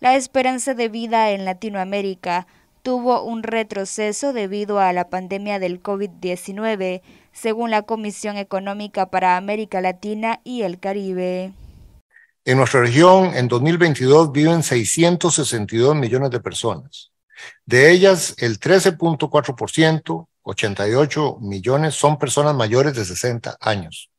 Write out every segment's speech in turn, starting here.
La esperanza de vida en Latinoamérica tuvo un retroceso debido a la pandemia del COVID-19, según la Comisión Económica para América Latina y el Caribe. En nuestra región, en 2022, viven 662 millones de personas. De ellas, el 13.4%, 88 millones, son personas mayores de 60 años.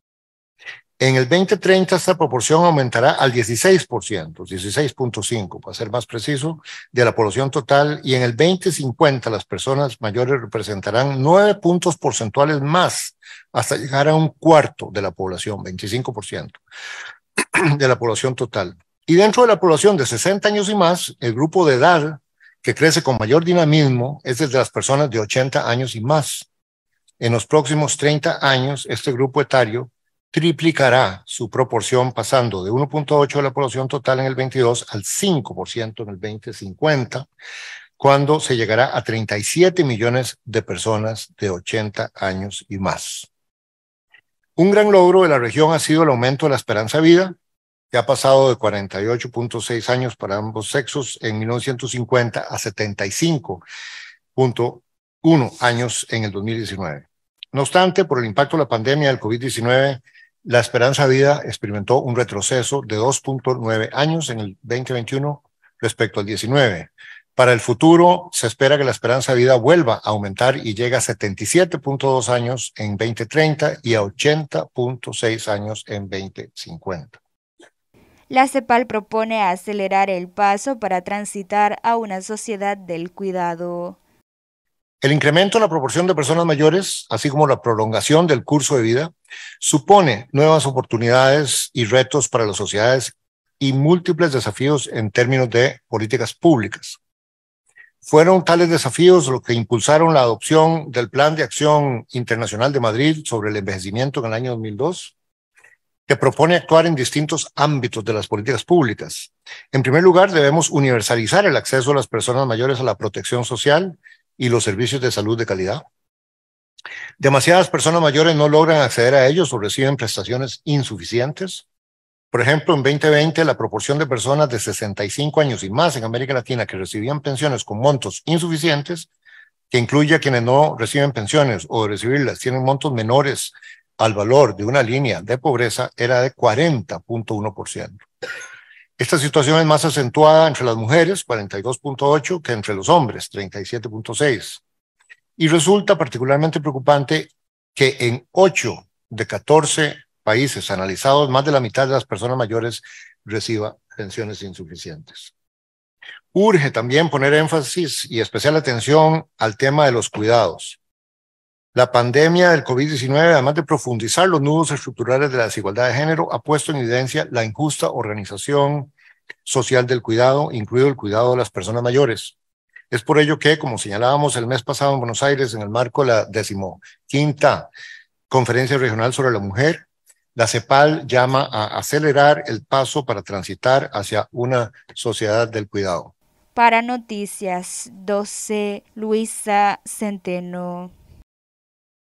En el 2030 esta proporción aumentará al 16%, 16.5 para ser más preciso, de la población total y en el 2050 las personas mayores representarán nueve puntos porcentuales más hasta llegar a un cuarto de la población, 25% de la población total. Y dentro de la población de 60 años y más, el grupo de edad que crece con mayor dinamismo es el de las personas de 80 años y más. En los próximos 30 años, este grupo etario triplicará su proporción pasando de 1.8 de la población total en el 22 al 5% en el 2050, cuando se llegará a 37 millones de personas de 80 años y más. Un gran logro de la región ha sido el aumento de la esperanza de vida, que ha pasado de 48.6 años para ambos sexos en 1950 a 75.1 años en el 2019. No obstante, por el impacto de la pandemia del COVID-19 la esperanza vida experimentó un retroceso de 2.9 años en el 2021 respecto al 19. Para el futuro, se espera que la esperanza vida vuelva a aumentar y llegue a 77.2 años en 2030 y a 80.6 años en 2050. La CEPAL propone acelerar el paso para transitar a una sociedad del cuidado. El incremento en la proporción de personas mayores, así como la prolongación del curso de vida, supone nuevas oportunidades y retos para las sociedades y múltiples desafíos en términos de políticas públicas. Fueron tales desafíos los que impulsaron la adopción del Plan de Acción Internacional de Madrid sobre el envejecimiento en el año 2002, que propone actuar en distintos ámbitos de las políticas públicas. En primer lugar, debemos universalizar el acceso de las personas mayores a la protección social y los servicios de salud de calidad. Demasiadas personas mayores no logran acceder a ellos o reciben prestaciones insuficientes. Por ejemplo, en 2020 la proporción de personas de 65 años y más en América Latina que recibían pensiones con montos insuficientes, que incluye a quienes no reciben pensiones o recibirlas tienen montos menores al valor de una línea de pobreza, era de 40.1%. Esta situación es más acentuada entre las mujeres, 42.8, que entre los hombres, 37.6. Y resulta particularmente preocupante que en 8 de 14 países analizados, más de la mitad de las personas mayores reciba pensiones insuficientes. Urge también poner énfasis y especial atención al tema de los cuidados. La pandemia del COVID-19, además de profundizar los nudos estructurales de la desigualdad de género, ha puesto en evidencia la injusta organización social del cuidado, incluido el cuidado de las personas mayores. Es por ello que, como señalábamos el mes pasado en Buenos Aires, en el marco de la decimoquinta Conferencia Regional sobre la Mujer, la CEPAL llama a acelerar el paso para transitar hacia una sociedad del cuidado. Para Noticias 12, Luisa Centeno.